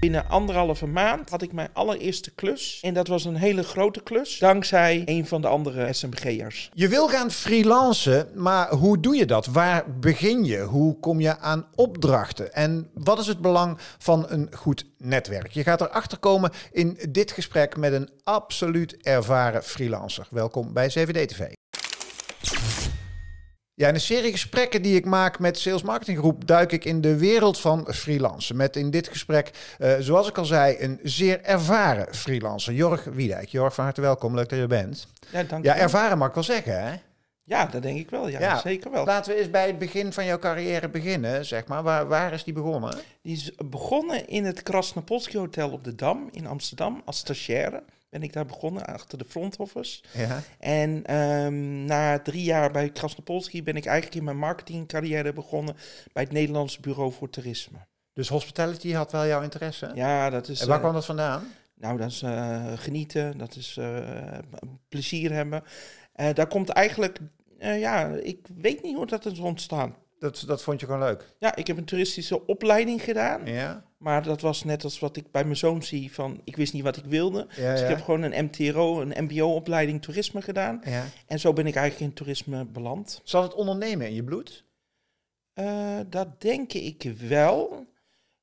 Binnen anderhalve maand had ik mijn allereerste klus. En dat was een hele grote klus, dankzij een van de andere SMG'ers. Je wil gaan freelancen, maar hoe doe je dat? Waar begin je? Hoe kom je aan opdrachten? En wat is het belang van een goed netwerk? Je gaat erachter komen in dit gesprek met een absoluut ervaren freelancer. Welkom bij CVD-TV. Ja, in een serie gesprekken die ik maak met Sales Marketing Groep duik ik in de wereld van freelancen. Met in dit gesprek, eh, zoals ik al zei, een zeer ervaren freelancer, Jorg Wiedijk. Jorg, van harte welkom, leuk dat je bent. Ja, dank ja ervaren mag ik wel zeggen, hè? Ja, dat denk ik wel. Ja, zeker wel. Laten we eens bij het begin van jouw carrière beginnen, zeg maar. Waar, waar is die begonnen? Die is begonnen in het Krasnopolski Hotel op de Dam in Amsterdam als stagiaire ben ik daar begonnen, achter de front office. Ja. En ehm, na drie jaar bij Krasnopolski ben ik eigenlijk in mijn marketingcarrière begonnen bij het Nederlandse Bureau voor Toerisme. Dus hospitality had wel jouw interesse? Ja, dat is... En waar eh, kwam dat vandaan? Nou, dat is eh, genieten, dat is eh, plezier hebben. daar komt eigenlijk, ja, ik weet niet hoe dat is ontstaan. Dat, dat vond je gewoon leuk? Ja, ik heb een toeristische opleiding gedaan. Ja. Maar dat was net als wat ik bij mijn zoon zie van ik wist niet wat ik wilde. dus ik heb gewoon een MTRO, een MBO-opleiding toerisme gedaan. En zo ben ik eigenlijk in toerisme beland. Zat het ondernemen in je bloed? Eh, dat denk ik wel.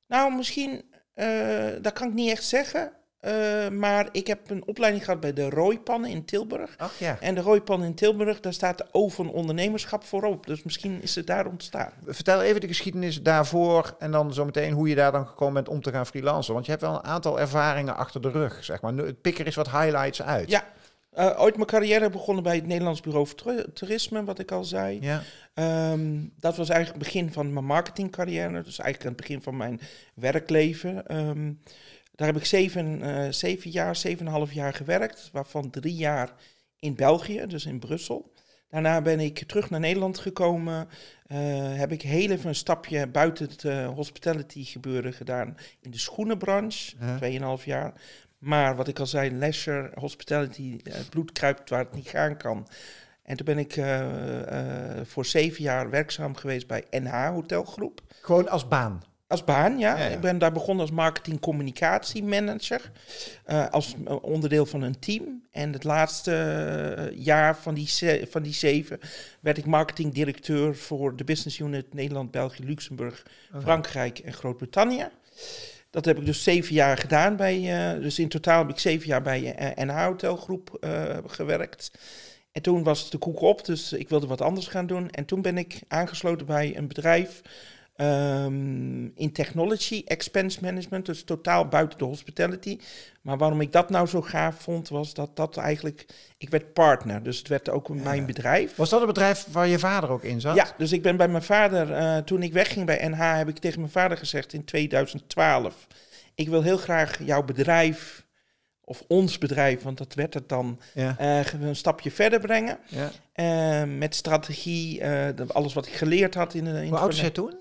Nou, misschien, uh, dat kan ik niet echt zeggen. Eh, maar ik heb een opleiding gehad bij de Rooipannen in Tilburg. Ach, ja. En de Rooipannen in Tilburg, daar staat de O van ondernemerschap voorop. Dus misschien is het daar ontstaan. Vertel even de geschiedenis daarvoor en dan zometeen hoe je daar dan gekomen bent om te gaan freelancen. Want je hebt wel een aantal ervaringen achter de rug, zeg maar. Pik er eens wat highlights uit. Ja, eh, ooit mijn carrière begonnen bij het Nederlands Bureau voor Toerisme, wat ik al zei. Ja. Ehm, dat was eigenlijk het begin van mijn marketingcarrière. Dus eigenlijk het begin van mijn werkleven. Ehm, daar heb ik zeven, uh, zeven jaar, zeven en half jaar gewerkt, waarvan drie jaar in België, dus in Brussel. Daarna ben ik terug naar Nederland gekomen. Uh, heb ik heel even een stapje buiten het eh, hospitality gebeuren gedaan in de schoenenbranche, -huh. jaar. Maar wat ik al zei, leisure, hospitality, het bloed kruipt waar het niet gaan kan. En toen ben ik voor zeven jaar werkzaam geweest bij NH Hotelgroep. Gewoon als baan? Als baan, ja. Ik ben daar begonnen als marketing communicatie manager. Eh, als eh, onderdeel van een team. En het laatste eh, jaar van die, van die zeven werd ik marketingdirecteur voor de business unit Nederland, België, Luxemburg, oh. Frankrijk en Groot-Brittannië. Dat heb ik dus zeven jaar gedaan bij. Uh, dus in totaal heb ik zeven jaar bij uh, NH Hotelgroep uh, gewerkt. En toen was het de koek op, dus ik wilde wat anders gaan doen. En toen ben ik aangesloten bij een bedrijf Ehm, in technology, expense management, dus totaal buiten de hospitality. Maar waarom ik dat nou zo gaaf vond, was dat dat eigenlijk... Ik werd partner, dus het werd ook mijn bedrijf. Was dat een bedrijf waar je vader ook in zat? Ja, dus ik ben bij mijn vader... Eh, toen ik wegging bij NH, heb ik tegen mijn vader gezegd in 2012... Ik wil heel graag jouw bedrijf of ons bedrijf, want dat werd het dan, eh, een stapje verder brengen. Ja. Eh, met strategie, alles wat ik geleerd had in de. Waar Hoe toen?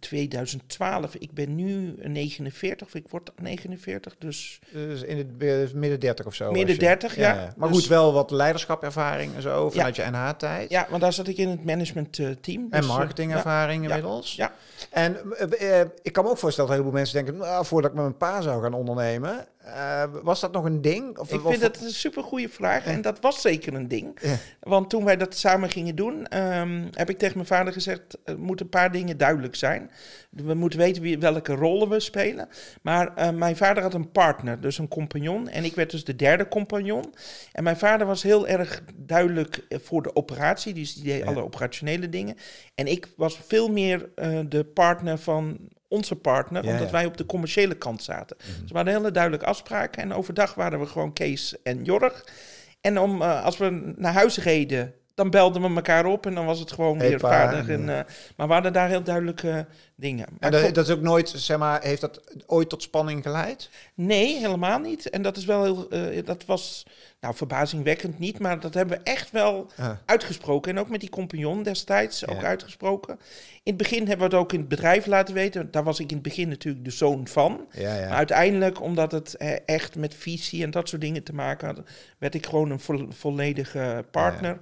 2012. Ik ben nu 49, of ik word 49, dus... Dus in het eh, dus midden 30 of zo? Midden 30, ja. Maar dus goed, wel wat leiderschapervaring en zo vanuit ja. je NH-tijd. Ja, want daar zat ik in het management Dus en eh, marketingervaring ja. inmiddels. Ja. En uh, ik kan me ook voorstellen dat een heleboel mensen denken... Nou, voordat ik met mijn pa zou gaan ondernemen... Eh, was dat nog een ding? Of, ik vind dat een super goede vraag. En dat was zeker een ding. Want toen wij dat samen gingen doen, ehm, heb ik tegen mijn vader gezegd: er moeten een paar dingen duidelijk zijn. We moeten weten wie, welke rollen we spelen. Maar eh, mijn vader had een partner, dus een compagnon. En ik werd dus de derde compagnon. En mijn vader was heel erg duidelijk eh, voor de operatie. Dus die deed alle operationele dingen. En ik was veel meer de partner van onze partner, omdat wij op de commerciële kant zaten. Mm -hmm. Dus we hadden hele duidelijke afspraken. En overdag waren we gewoon Kees en Jorg. En om, eh, als we naar huis reden, dan belden we elkaar op en dan was het gewoon weer vader vaardig. En, eh, eh, maar waren daar heel duidelijke dingen. Maar en dat, is ook nooit, zeg maar, heeft dat ooit tot spanning geleid? Nee, helemaal niet. En dat is wel heel, eh, dat was, nou, verbazingwekkend niet, maar dat hebben we echt wel uitgesproken. En ook met die compagnon destijds, ook uitgesproken. In het begin hebben we het ook in het bedrijf laten weten. Daar was ik in het begin natuurlijk de zoon van. uiteindelijk, omdat het echt met visie en dat soort dingen te maken had, werd ik gewoon een volledige partner.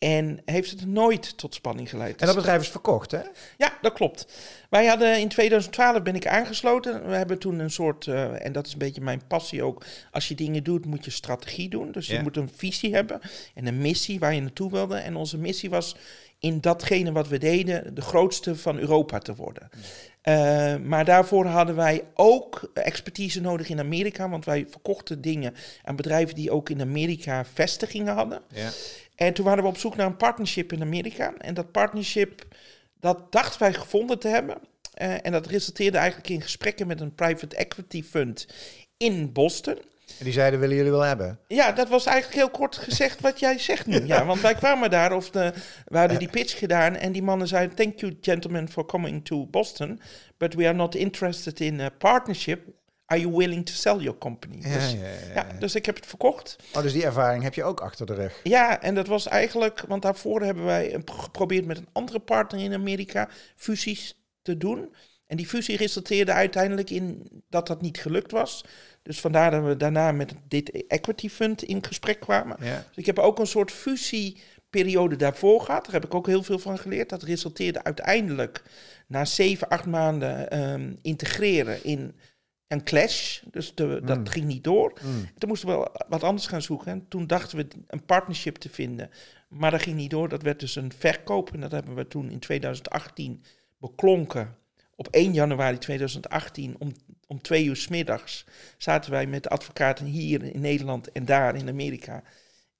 En heeft het nooit tot spanning geleid. En dat bedrijf is verkocht, hè? Ja, dat klopt. Wij hadden in 2012 ben ik aangesloten. We hebben toen een soort, eh, en dat is een beetje mijn passie ook. Als je dingen doet, moet je strategie doen. Dus je moet een visie hebben en een missie waar je naartoe wilde. En onze missie was in datgene wat we deden, de grootste van Europa te worden. Hmm. Eh, maar daarvoor hadden wij ook expertise nodig in Amerika, want wij verkochten dingen aan bedrijven die ook in Amerika vestigingen hadden. Ja. En toen waren we op zoek naar een partnership in Amerika. En dat partnership, dat dachten wij gevonden te hebben. Eh, en dat resulteerde eigenlijk in gesprekken met een private equity fund in Boston. En die zeiden, willen jullie wel hebben? Ja, dat was eigenlijk heel kort gezegd wat jij zegt nu. Ja, want wij kwamen daar, of de, we hadden die pitch gedaan en die mannen zeiden... Thank you, gentlemen, for coming to Boston, but we are not interested in a eh, partnership. Are you willing to sell your company? Ja, dus, ja, ja, dus ik heb het verkocht. Oh, dus die ervaring heb je ook achter de rug. Ja, en dat was eigenlijk, want daarvoor hebben wij geprobeerd met een andere partner in Amerika fusies te doen. En die fusie resulteerde uiteindelijk in dat dat niet gelukt was. Dus vandaar dat we daarna met dit equity fund in gesprek kwamen. Ja. Dus ik heb ook een soort fusieperiode daarvoor gehad. Daar heb ik ook heel veel van geleerd. Dat resulteerde uiteindelijk na zeven, acht maanden ehm, integreren in een Clash. Dus dat mm. ging niet door. Mm. Toen moesten we wat anders gaan zoeken. toen dachten we een partnership te vinden. Maar dat ging niet door. Dat werd dus een verkoop. En dat hebben we toen in 2018 beklonken. Op 1 januari 2018 om, om twee uur smiddags, middags zaten wij met advocaten hier in Nederland en daar in Amerika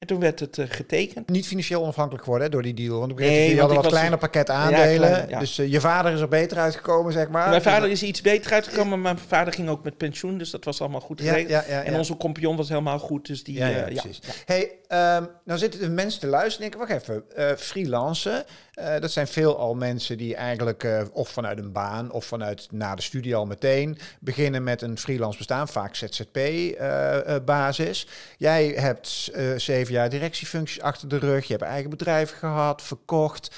en toen werd het eh, getekend. Niet financieel onafhankelijk geworden door die deal. Want op een gegeven moment hadden wat een kleiner pakket aandelen. Dus eh, je vader is er beter uitgekomen, zeg maar. Mijn vader is iets beter uitgekomen. Maar mijn vader ging ook met pensioen. Dus dat was allemaal goed geregeld. en onze kompion was helemaal goed. Dus die, ja, eh, precies. Hey, ehm, nou zitten de mensen te luisteren en denken, wacht even, freelancen. Eh, dat zijn veelal mensen die eigenlijk eh, of vanuit een baan of vanuit na de studie al meteen beginnen met een freelance bestaan, vaak ZZP-basis. Eh, Jij hebt zeven jaar directiefuncties achter de rug, je hebt eigen bedrijf gehad, verkocht.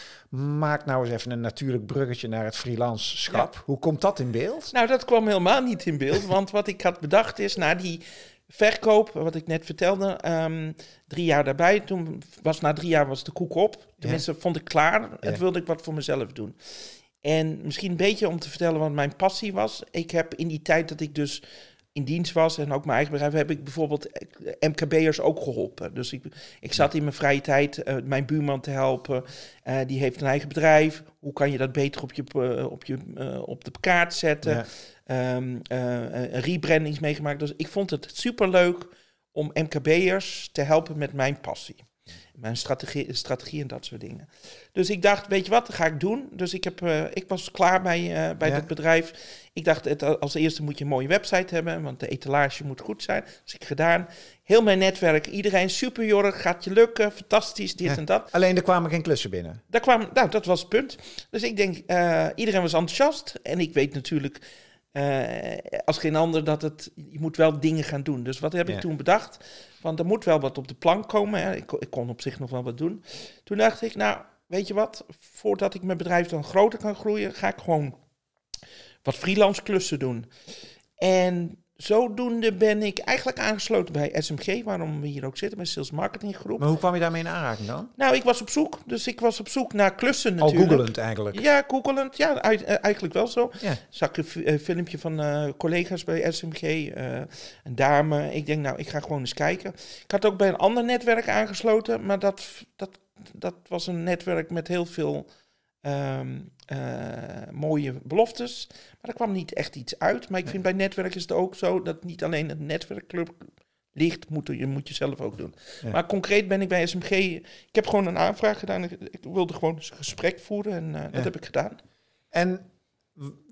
Maak nou eens even een natuurlijk bruggetje naar het freelancerschap. Ja. Hoe komt dat in beeld? Nou, dat kwam helemaal niet in beeld, want wat ik had bedacht is, naar die verkoop, wat ik net vertelde, ehm, drie jaar daarbij. Toen was na drie jaar was de koek op. Tenminste, vond ik klaar. Ja. wilde ik wat voor mezelf doen. En misschien een beetje om te vertellen wat mijn passie was. Ik heb in die tijd dat ik dus in dienst was en ook mijn eigen bedrijf, heb ik bijvoorbeeld eh, MKB'ers ook geholpen. Dus ik, ik zat in mijn vrije tijd eh, mijn buurman te helpen. Eh, die heeft een eigen bedrijf. Hoe kan je dat beter op, je, op, je, op de kaart zetten? Ja um, uh, rebrandings meegemaakt. Dus ik vond het superleuk om MKB'ers te helpen met mijn passie. Mijn strategie, strategie en dat soort dingen. Dus ik dacht, weet je wat, dat ga ik doen. Dus ik, heb, eh, ik was klaar bij, uh, bij dat bedrijf. Ik dacht, het, als eerste moet je een mooie website hebben, want de etalage moet goed zijn. Dus ik gedaan. Heel mijn netwerk, iedereen super gaat je lukken, fantastisch, dit en dat. Alleen er kwamen geen klussen binnen? Daar kwam, nou, dat was het punt. Dus ik denk, iedereen was enthousiast. En ik weet natuurlijk eh, als geen ander dat het, je moet wel dingen gaan doen. Dus wat heb ik toen bedacht? Want er moet wel wat op de plank komen. Hè. Ik, ik, kon op zich nog wel wat doen. Toen dacht ik, nou, weet je wat? Voordat ik mijn bedrijf dan groter kan groeien, ga ik gewoon wat freelance klussen doen. En zodoende ben ik eigenlijk aangesloten bij SMG, waarom we hier ook zitten, bij Sales Marketing Groep. Maar hoe kwam je daarmee in aanraking dan? Nou, ik was op zoek. Dus ik was op zoek naar klussen natuurlijk. Al googelend eigenlijk? Ja, googelend. Ja, eh, eigenlijk wel zo. Ja. Zag een eh, filmpje van eh, collega's bij SMG, een dame. Ik denk, nou, ik ga gewoon eens kijken. Ik had ook bij een ander netwerk aangesloten, maar dat, dat, dat was een netwerk met heel veel... Ehm, eh, mooie beloftes. Maar er kwam niet echt iets uit. Maar ik vind bij netwerk is het ook zo dat niet alleen het netwerkclub ligt, moet je, moet je zelf ook doen. Maar concreet ben ik bij SMG. Ik heb gewoon een aanvraag gedaan. Ik wilde gewoon eens een gesprek voeren en eh, dat heb ik gedaan. En,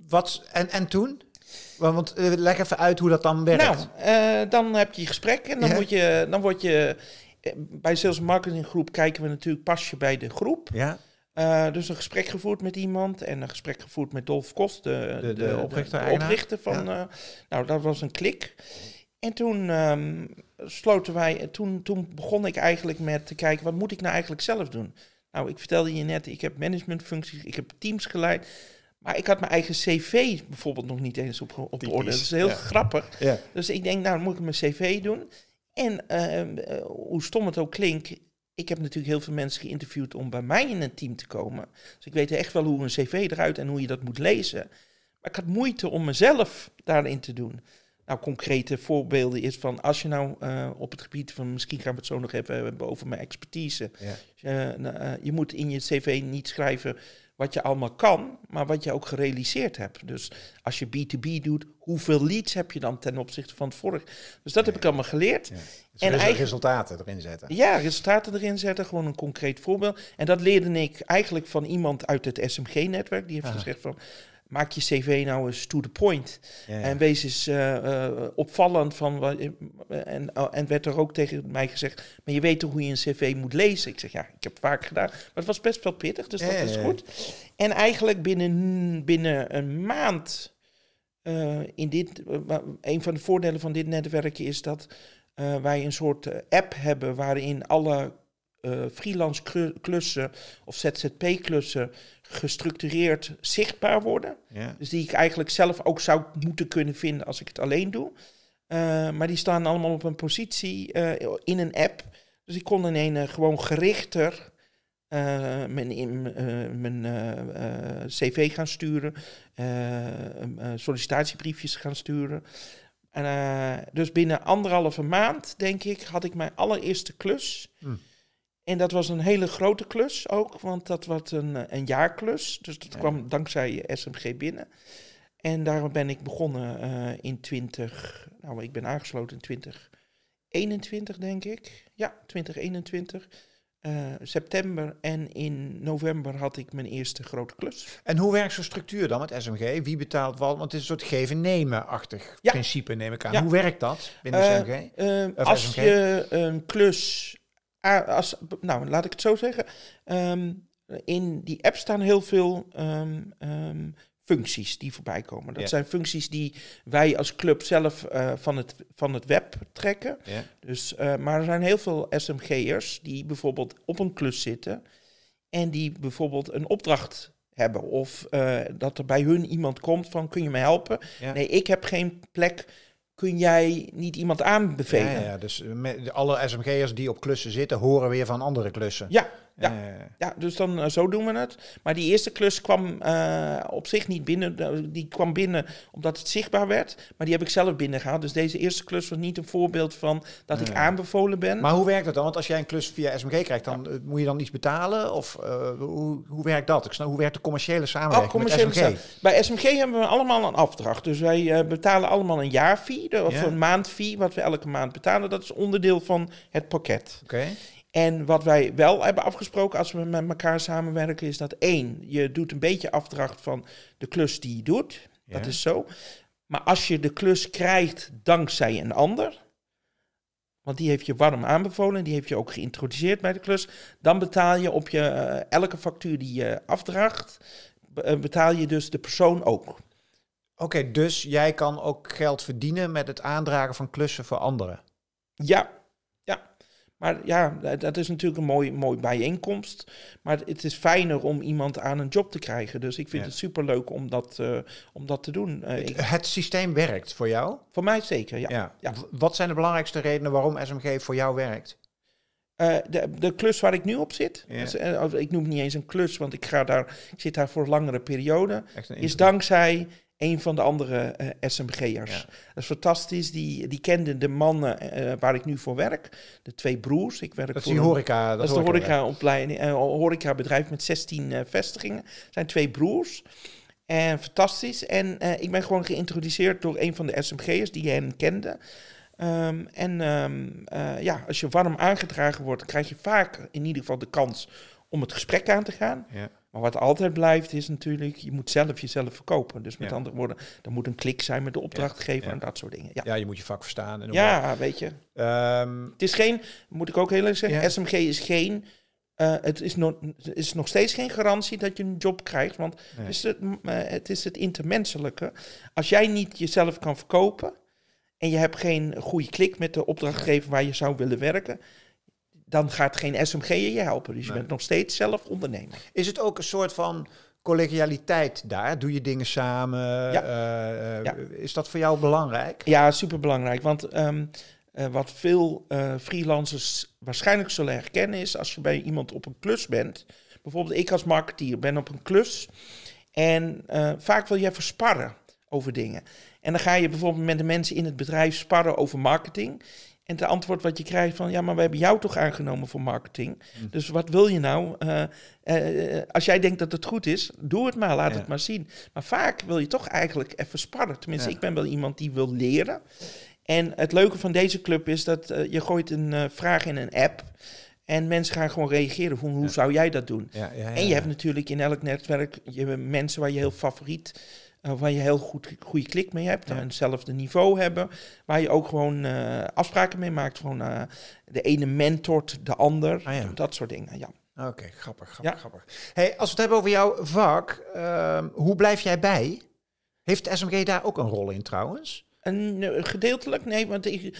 wat, en, en toen? Want eh, leg even uit hoe dat dan werkt. Nou, dan heb je gesprek en dan, moet je, dan word je. Bij Sales Marketing Groep kijken we natuurlijk pas je bij de groep. Ja. Eh, dus een gesprek gevoerd met iemand en een gesprek gevoerd met Dolf Kost, de, de, oprichter, van. Eh, nou, dat was een klik. En toen ehm, sloten wij, eh, toen, toen begon ik eigenlijk met te kijken, wat moet ik nou eigenlijk zelf doen? Nou, ik vertelde je net, ik heb managementfuncties, ik heb teams geleid. Maar ik had mijn eigen cv bijvoorbeeld nog niet eens op, op orde. Dat is heel grappig. Dus ik denk, nou, dan moet ik mijn cv doen. En ehm, hoe stom het ook klinkt, ik heb natuurlijk heel veel mensen geïnterviewd om bij mij in een team te komen. Dus ik weet echt wel hoe een cv eruit en hoe je dat moet lezen. Maar ik had moeite om mezelf daarin te doen. Nou, concrete voorbeelden is van als je nou eh, op het gebied van, misschien gaan we het zo nog even hebben over mijn expertise. Ja. Eh, nou, eh, je moet in je cv niet schrijven, wat je allemaal kan, maar wat je ook gerealiseerd hebt. Dus als je B2B doet, hoeveel leads heb je dan ten opzichte van het vorige? Dus dat heb ik allemaal geleerd. Dus en eigen... resultaten erin zetten. Ja, resultaten erin zetten, gewoon een concreet voorbeeld. En dat leerde ik eigenlijk van iemand uit het SMG-netwerk. Die heeft gezegd van, maak je cv nou eens to the point. En wees is eh, eh, opvallend van... en, eh, en werd er ook tegen mij gezegd... maar je weet toch hoe je een cv moet lezen? Ik zeg, ja, ik heb het vaak gedaan. Maar het was best wel pittig, dus dat is goed. En eigenlijk binnen, binnen een maand... in dit, een van de voordelen van dit netwerk is dat wij een soort app hebben... waarin alle eh, freelance klussen of ZZP-klussen gestructureerd zichtbaar worden. Dus die ik eigenlijk zelf ook zou moeten kunnen vinden als ik het alleen doe. Eh, maar die staan allemaal op een positie eh, in een app. Dus ik kon in een gewoon gerichter mijn, in, mijn cv gaan sturen, sollicitatiebriefjes gaan sturen. En, dus binnen anderhalve maand, denk ik, had ik mijn allereerste klus. Hm. En dat was een hele grote klus ook, want dat was een, eh, een jaarklus. Dus dat kwam dankzij SMG binnen. En daarom ben ik begonnen eh, in 20. Nou, ik ben aangesloten in 2021, denk ik. Ja, 2021. Uh, eh, september en in november had ik mijn eerste grote klus. En hoe werkt zo'n structuur dan met SMG? Wie betaalt wat? Want het is een soort geven-nemen-achtig principe, neem ik aan. Hoe werkt dat binnen SMG? als je een klus als, nou, laat ik het zo zeggen. Ehm, in die app staan heel veel ehm, ehm, functies die voorbij komen. Dat zijn functies die wij als club zelf eh, van, het, van het web trekken. Ja. Dus, eh, maar er zijn heel veel SMG'ers die bijvoorbeeld op een klus zitten en die bijvoorbeeld een opdracht hebben. Of eh, dat er bij hun iemand komt van kun je me helpen? Nee, ik heb geen plek kun jij niet iemand aanbevelen. Ja, ja dus alle SMG'ers die op klussen zitten, horen weer van andere klussen. Ja, ja, ja dus dan eh, zo doen we het. Maar die eerste klus kwam eh, op zich niet binnen. Eh, die kwam binnen omdat het zichtbaar werd. Maar die heb ik zelf binnengehaald. Dus deze eerste klus was niet een voorbeeld van dat ik aanbevolen ben. Maar hoe werkt dat dan? Want als jij een klus via SMG krijgt, dan moet je dan iets betalen? Of hoe, hoe werkt dat? hoe werkt de commerciële samenwerking oh, met SMG? Bij SMG hebben we allemaal een afdracht. Dus wij betalen allemaal een jaarfee, of een maandfee, wat we elke maand betalen. Dat is onderdeel van het pakket. Oké. En wat wij wel hebben afgesproken als we met elkaar samenwerken, is dat één, je doet een beetje afdracht van de klus die je doet. Dat is zo. Maar als je de klus krijgt dankzij een ander, want die heeft je warm aanbevolen, die heeft je ook geïntroduceerd bij de klus, dan betaal je op je eh, elke factuur die je afdraagt, eh, betaal je dus de persoon ook. Oké, dus jij kan ook geld verdienen met het aandragen van klussen voor anderen. Ja, maar ja, dat is natuurlijk een mooi, mooi bijeenkomst. Maar het is fijner om iemand aan een job te krijgen. Dus ik vind het superleuk om dat, eh, om dat te doen. Eh, het, systeem werkt voor jou? Voor mij zeker, ja. ja. Wat zijn de belangrijkste redenen waarom SMG voor jou werkt? Eh, de, de, klus waar ik nu op zit, dus, oh, ik noem het niet eens een klus, want ik, ga daar, ik zit daar voor een langere periode, is dankzij een van de andere uh, eh, SMG'ers. Dat is fantastisch. Die, die kenden de mannen eh, waar ik nu voor werk. De twee broers. Ik werk voor is die horeca. dat, dat is de horecaopleiding. Uh, horecabedrijf met 16 vestigingen. zijn twee broers. En fantastisch. En ik ben gewoon geïntroduceerd door een van de SMG'ers die hen kende. Ehm, en ehm, ja, als je warm aangedragen wordt, krijg je vaak in ieder geval de kans om het gesprek aan te gaan. Ja. Maar wat altijd blijft is natuurlijk, je moet zelf jezelf verkopen. Dus met andere woorden, er moet een klik zijn met de opdrachtgever en dat soort dingen. Ja. je moet je vak verstaan. En ja, weet je. Ehm, het is geen, moet ik ook heel erg zeggen, SMG is geen... Eh, het is, no is, nog steeds geen garantie dat je een job krijgt, want is het, eh, het is het intermenselijke. Als jij niet jezelf kan verkopen en je hebt geen goede klik met de opdrachtgever waar je zou willen werken, dan gaat geen SMG je helpen. Dus je bent nog steeds zelf ondernemer. Is het ook een soort van collegialiteit daar? Doe je dingen samen? Eh, eh, is dat voor jou belangrijk? Ja, superbelangrijk. Want ehm, eh, wat veel freelancers waarschijnlijk zullen herkennen is... als je bij iemand op een klus bent... Bijvoorbeeld ik als marketeer ben op een klus... en vaak wil je even sparren over dingen. En dan ga je bijvoorbeeld met de mensen in het bedrijf sparren over marketing... En het antwoord wat je krijgt van, ja, maar we hebben jou toch aangenomen voor marketing. Hm. Dus wat wil je nou? Eh, eh, eh, als jij denkt dat het goed is, doe het maar, laat het maar zien. Maar vaak wil je toch eigenlijk even sparren. Tenminste, ik ben wel iemand die wil leren. En het leuke van deze club is dat je gooit een vraag in een app. En mensen gaan gewoon reageren. Hoe, hoe zou jij dat doen? En je hebt natuurlijk in elk netwerk je mensen waar je heel favoriet eh, waar je heel goed, goede klik mee hebt. En hetzelfde niveau hebben. Waar je ook gewoon eh, afspraken mee maakt. Gewoon eh, de ene mentort de ander. Ah, dat soort dingen, ja. Oké, grappig, grappig, ja. grappig. Hey, als we het hebben over jouw vak, ehm, hoe blijf jij bij? Heeft SMG daar ook een rol in trouwens? En eh, gedeeltelijk, nee, want eh,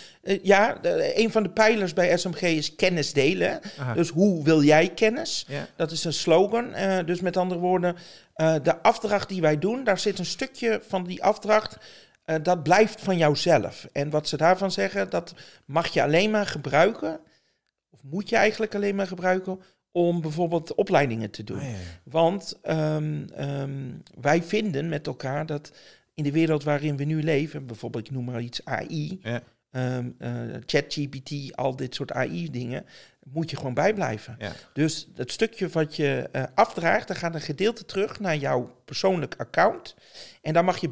ja, een van de pijlers bij SMG is kennis delen. Dus hoe wil jij kennis? Dat is een slogan. Eh, dus met andere woorden, de afdracht die wij doen, daar zit een stukje van die afdracht, dat blijft van jouzelf. En wat ze daarvan zeggen, dat mag je alleen maar gebruiken, of moet je eigenlijk alleen maar gebruiken, om bijvoorbeeld opleidingen te doen. Ah, want ehm, ehm, wij vinden met elkaar dat in de wereld waarin we nu leven, bijvoorbeeld ik noem maar iets AI, ja. um, ChatGPT, al dit soort AI-dingen, moet je gewoon bijblijven. Dus het stukje wat je uh, afdraagt, daar gaat een gedeelte terug naar jouw persoonlijk account. En dan mag je...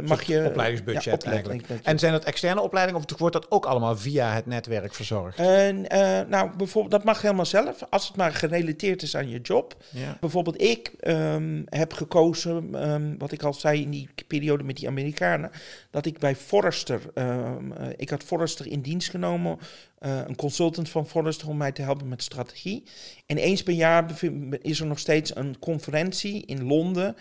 Eh, mag je opleidingsbudget eigenlijk. En zijn dat externe opleidingen of wordt dat ook allemaal via het netwerk verzorgd? En, eh, nou, bijvoorbeeld, dat mag helemaal zelf, als het maar gerelateerd is aan je job. Ja. Bijvoorbeeld, ik ehm, heb gekozen, ehm, wat ik al zei in die periode met die Amerikanen, dat ik bij Forrester, um, ik had Forrester in dienst genomen eh, een consultant van Forrester om mij te helpen met strategie. En eens per jaar is er nog steeds een conferentie in Londen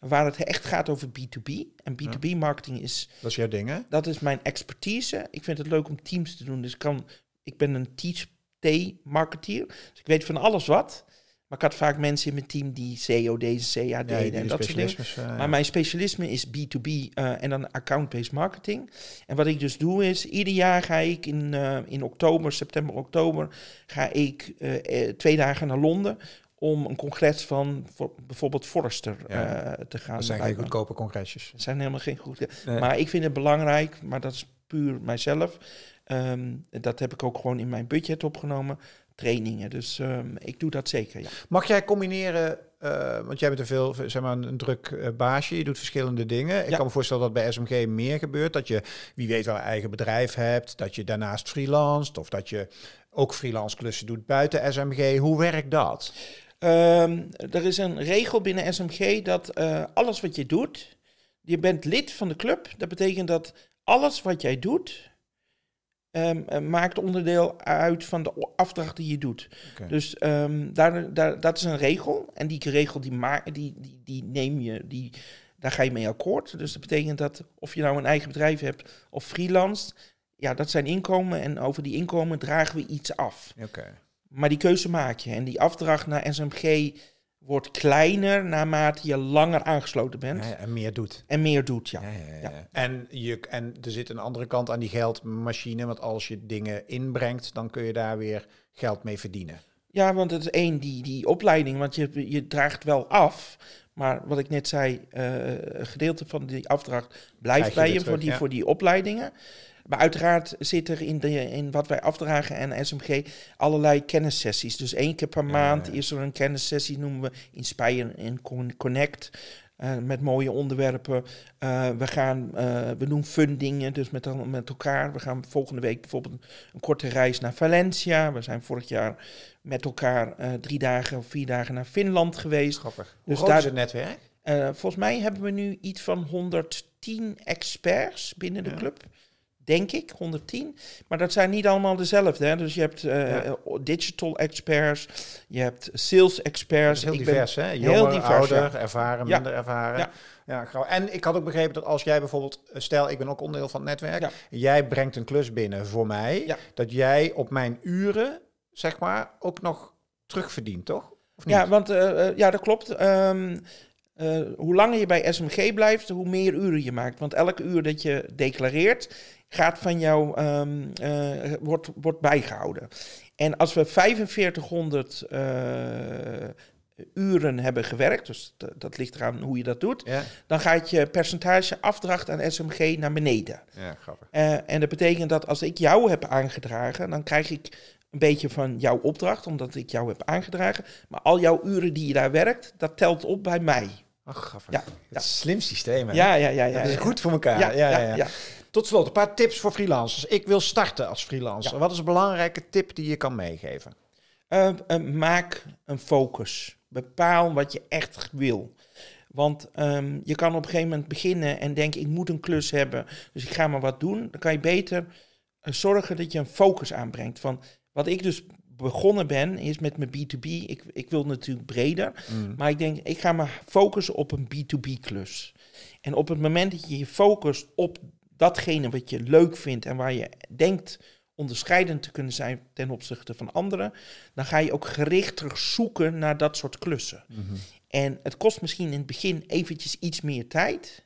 waar het echt gaat over B2B. En B2B marketing is... Dat is jouw dingen Dat is mijn expertise. Ik vind het leuk om teams te doen. Dus ik, kan, ik ben een teach-marketeer. Dus ik weet van alles wat. Maar ik had vaak mensen in mijn team die COD's deze CA deden en dat soort dingen. Eh, maar mijn specialisme is B2B eh, en dan account-based marketing. En wat ik dus doe is, ieder jaar ga ik in, eh, in oktober, september, oktober, ga ik twee dagen naar Londen om een congres van voor, bijvoorbeeld Forrester te gaan. Dat zijn geen goedkope congresjes. Dat zijn helemaal geen goedkope. Maar ik vind het belangrijk, maar dat is puur mijzelf. Ehm, dat heb ik ook gewoon in mijn budget opgenomen trainingen. Dus ehm, ik doe dat zeker. Mag jij combineren eh, want jij bent te veel, zeg maar, een druk eh, baasje. Je doet verschillende dingen. Ik kan me voorstellen dat bij SMG meer gebeurt. Dat je, wie weet, wel een eigen bedrijf hebt. Dat je daarnaast freelanced. Of dat je ook freelance klussen doet buiten SMG. Hoe werkt dat? Ehm, er is een regel binnen SMG dat eh, alles wat je doet. Je bent lid van de club. Dat betekent dat alles wat jij doet Ehm, eh, maakt onderdeel uit van de afdracht die je doet. Dus ehm, daar, daar, dat is een regel. En die regel die, die, die, die neem je, die, daar ga je mee akkoord. Dus dat betekent dat of je nou een eigen bedrijf hebt of freelance, ja, dat zijn inkomen en over die inkomen dragen we iets af. Maar die keuze maak je. En die afdracht naar SMG wordt kleiner naarmate je langer aangesloten bent. en meer doet. En meer doet, ja. ja en, je, en er zit een andere kant aan die geldmachine, want als je dingen inbrengt, dan kun je daar weer geld mee verdienen. Ja, want het is één, die, die opleiding, want je, je draagt wel af, maar wat ik net zei, eh, een gedeelte van die afdracht blijft bij je, voor, die, voor die opleidingen. Maar uiteraard zit er in, in wat wij afdragen en SMG allerlei kennissessies. Dus één keer per maand is er een kennissessie, noemen we Inspire en Connect. Eh, met mooie onderwerpen. Eh, we, gaan, eh, we doen fundingen, dus met, elkaar. We gaan volgende week bijvoorbeeld een korte reis naar Valencia. We zijn vorig jaar met elkaar drie dagen of vier dagen naar Finland geweest. Grappig. Hoe dus daar, is het netwerk? volgens mij hebben we nu iets van 110 experts binnen de club denk ik, 110. Maar dat zijn niet allemaal dezelfde. Hè? Dus je hebt eh, digital experts, je hebt sales experts. heel divers, hè? heel divers, ouder, ervaren, minder ervaren. Ja. Ja, En ik had ook begrepen dat als jij bijvoorbeeld, eh, stel ik ben ook onderdeel van het netwerk, jij brengt een klus binnen voor mij, dat jij op mijn uren, zeg maar, ook nog terugverdient, toch? Ja, want eh, ja, dat klopt. Ehm, eh, hoe langer je bij SMG blijft, hoe meer uren je maakt. Want elke uur dat je declareert, gaat van jou, ehm, eh, wordt, wordt bijgehouden. En als we 4500 eh, uren hebben gewerkt, dus dat ligt eraan hoe je dat doet, dan gaat je percentage afdracht aan SMG naar beneden. Ja, grappig. en dat betekent dat als ik jou heb aangedragen, dan krijg ik een beetje van jouw opdracht, omdat ik jou heb aangedragen. Maar al jouw uren die je daar werkt, dat telt op bij mij. Ach, grappig. Ja, ja. slim systeem. Hè? Ja, ja, ja, ja. Dat is goed voor elkaar. Ja, ja, ja, Tot slot, een paar tips voor freelancers. Ik wil starten als freelancer. Wat is een belangrijke tip die je kan meegeven? Eh, eh, maak een focus. Bepaal wat je echt wil. Want ehm, je kan op een gegeven moment beginnen en denken: ik moet een klus hebben, dus ik ga maar wat doen. Dan kan je beter eh, zorgen dat je een focus aanbrengt. Van wat ik dus begonnen ben, is met mijn B2B. Ik, ik wil natuurlijk breder. Mm. Maar ik denk, ik ga me focussen op een B2B-klus. En op het moment dat je je focust op datgene wat je leuk vindt en waar je denkt onderscheidend te kunnen zijn ten opzichte van anderen, dan ga je ook gerichter zoeken naar dat soort klussen. Mhm. En het kost misschien in het begin eventjes iets meer tijd.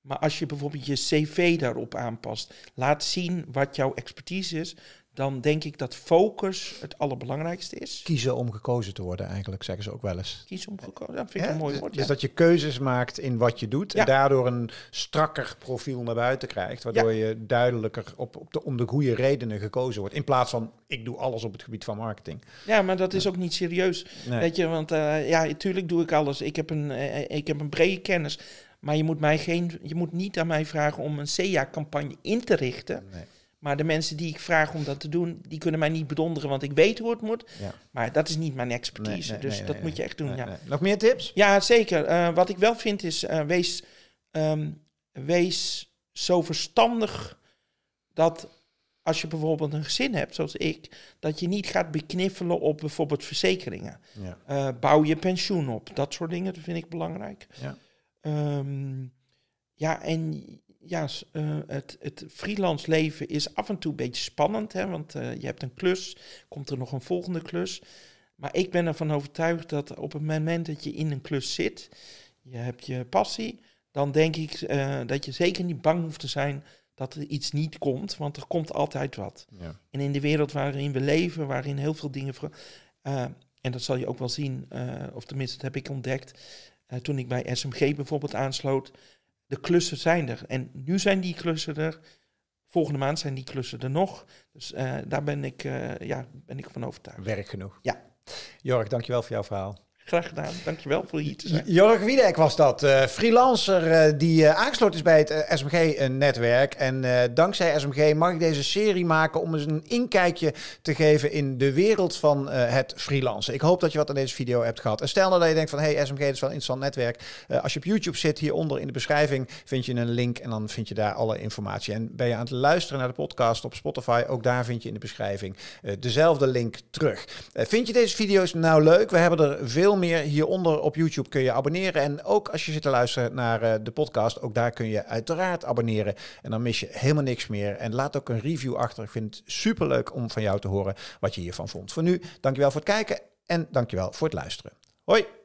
Maar als je bijvoorbeeld je cv daarop aanpast, laat zien wat jouw expertise is, dan denk ik dat focus het allerbelangrijkste is. Kiezen om gekozen te worden, eigenlijk zeggen ze ook wel eens. Kiezen om gekozen, dat vind ik een mooi dus- woord. Dus dat je keuzes maakt in wat je doet en daardoor een strakker profiel naar buiten krijgt, waardoor je duidelijker op, op de, om de goede redenen gekozen wordt. In plaats van ik doe alles op het gebied van marketing. Ja, maar dat is ook niet serieus. Weet je, want eh, ja, natuurlijk doe ik alles. Ik heb een, eh, ik heb een brede kennis. Maar je moet, mij geen, je moet niet aan mij vragen om een CEA-campagne in te richten. Nee maar de mensen die ik vraag om dat te doen, die kunnen mij niet bedonderen, want ik weet hoe het moet. Maar dat is niet mijn expertise. dus dat moet je echt doen. Ja. Nog meer tips? Ja, zeker. Eh, wat ik wel vind is, eh, wees, ehm, wees zo verstandig dat als je bijvoorbeeld een gezin hebt, zoals ik, dat je niet gaat bekniffelen op bijvoorbeeld verzekeringen. Eh, bouw je pensioen op. Dat soort dingen dat vind ik belangrijk. Ja, ehm, ja en ja, eh, het, het freelance leven is af en toe een beetje spannend. Hè, want eh, je hebt een klus, komt er nog een volgende klus. Maar ik ben ervan overtuigd dat op het moment dat je in een klus zit, je hebt je passie, dan denk ik eh, dat je zeker niet bang hoeft te zijn dat er iets niet komt, want er komt altijd wat. Ja. En in de wereld waarin we leven, waarin heel veel dingen. en dat zal je ook wel zien, of tenminste, dat heb ik ontdekt. toen ik bij SMG bijvoorbeeld aansloot, de klussen zijn er. En nu zijn die klussen er. Volgende maand zijn die klussen er nog. Dus eh, daar ben ik, eh, ja, ben ik van overtuigd. Werk genoeg. Ja. Jorg, dankjewel voor jouw verhaal. Graag gedaan. Dankjewel voor hier te zijn. Jorg Wiedek was dat. Eh, freelancer eh, die eh, aangesloten is bij het SMG-netwerk. En dankzij SMG mag ik deze serie maken om eens een inkijkje te geven in de wereld van het freelancen. Ik hoop dat je wat aan deze video hebt gehad. En stel nou dat je denkt van, hey, SMG is wel een interessant netwerk. als je op YouTube zit, hieronder in de beschrijving vind je een link en dan vind je daar alle informatie. En ben je aan het luisteren naar de podcast op Spotify, ook daar vind je in de beschrijving dezelfde link terug. vind je deze video's nou leuk? We hebben er veel meer. Hieronder op YouTube kun je abonneren. En ook als je zit te luisteren naar eh, de podcast, ook daar kun je uiteraard abonneren. En dan mis je helemaal niks meer. En laat ook een review achter. Ik vind het super leuk om van jou te horen wat je hiervan vond. Voor nu, dankjewel voor het kijken en dankjewel voor het luisteren. Hoi!